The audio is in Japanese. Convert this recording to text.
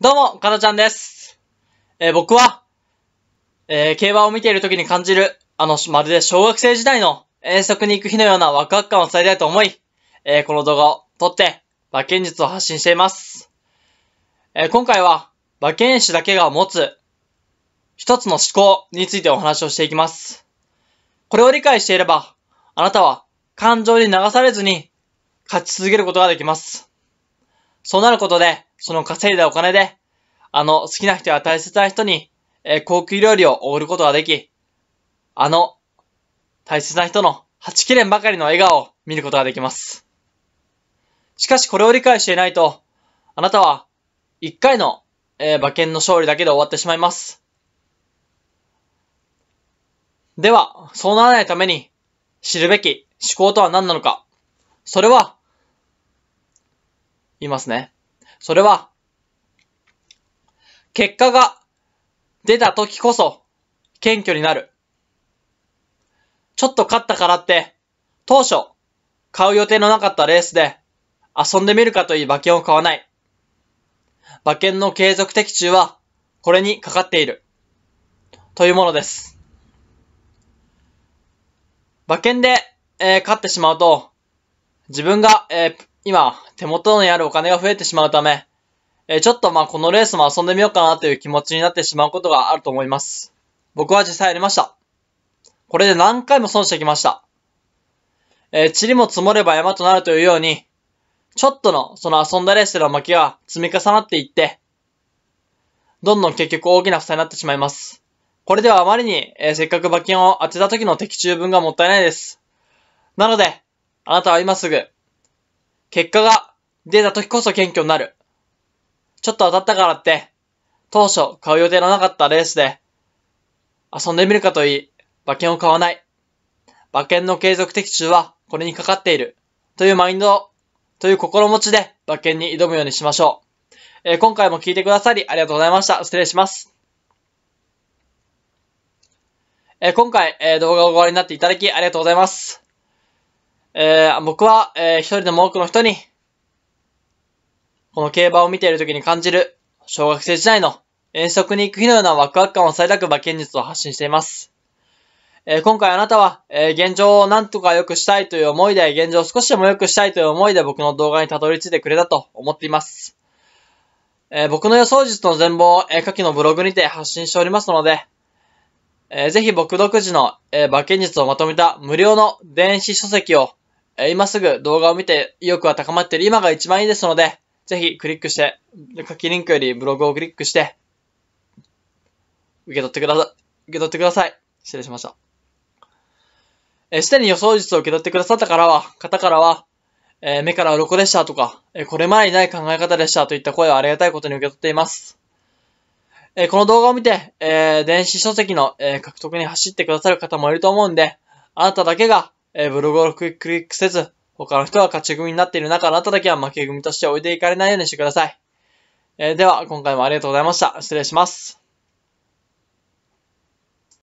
どうも、かたちゃんです。えー、僕は、えー、競馬を見ている時に感じる、あの、まるで小学生時代の遠足に行く日のようなワクワク感を伝えたいと思い、えー、この動画を撮って、馬券術を発信しています。え今回は、馬券師だけが持つ、一つの思考についてお話をしていきます。これを理解していれば、あなたは感情に流されずに勝ち続けることができます。そうなることで、その稼いだお金で、あの好きな人や大切な人に、えー、高級料理を贈ることができ、あの大切な人の8切れんばかりの笑顔を見ることができます。しかしこれを理解していないと、あなたは1回の、えー、馬券の勝利だけで終わってしまいます。では、そうならないために知るべき思考とは何なのか。それは、言いますね。それは、結果が出た時こそ謙虚になる。ちょっと勝ったからって、当初、買う予定のなかったレースで、遊んでみるかといい馬券を買わない。馬券の継続的中は、これにかかっている。というものです。馬券で、えー、勝ってしまうと、自分が、えー、今、手元にあるお金が増えてしまうため、えちょっとまあこのレースも遊んでみようかなという気持ちになってしまうことがあると思います。僕は実際やりました。これで何回も損してきました。えー、塵も積もれば山となるというように、ちょっとのその遊んだレースでの負けが積み重なっていって、どんどん結局大きな負債になってしまいます。これではあまりに、えー、せっかく馬券を当てた時の的中分がもったいないです。なので、あなたは今すぐ結果が出た時こそ謙虚になる。ちょっと当たったからって、当初買う予定のなかったレースで、遊んでみるかといい、馬券を買わない。馬券の継続的中はこれにかかっている。というマインド、という心持ちで馬券に挑むようにしましょう。えー、今回も聞いてくださりありがとうございました。失礼します。えー、今回、えー、動画をご覧になっていただきありがとうございます。えー、僕は、えー、一人でも多くの人に、この競馬を見ている時に感じる、小学生時代の遠足に行く日のようなワクワク感を再く馬剣術を発信しています。えー、今回あなたは、えー、現状を何とか良くしたいという思いで、現状を少しでも良くしたいという思いで僕の動画にたどり着いてくれたと思っています。えー、僕の予想術の全貌を、えー、下記のブログにて発信しておりますので、えー、ぜひ僕独自の、えー、馬券術をまとめた無料の電子書籍を今すぐ動画を見て意欲は高まっている今が一番いいですので、ぜひクリックして、書きリンクよりブログをクリックして、受け取ってくださ、受け取ってください。失礼しました。えすでに予想術を受け取ってくださったからは、方からは、え目から鱗でしたとか、えこれまでにない考え方でしたといった声をありがたいことに受け取っています。えこの動画を見て、え電子書籍の、え獲得に走ってくださる方もいると思うんで、あなただけがえー、ブログをクリックせず、他の人は勝ち組になっている中、あなただけは負け組として置いていかれないようにしてください。えー、では、今回もありがとうございました。失礼します。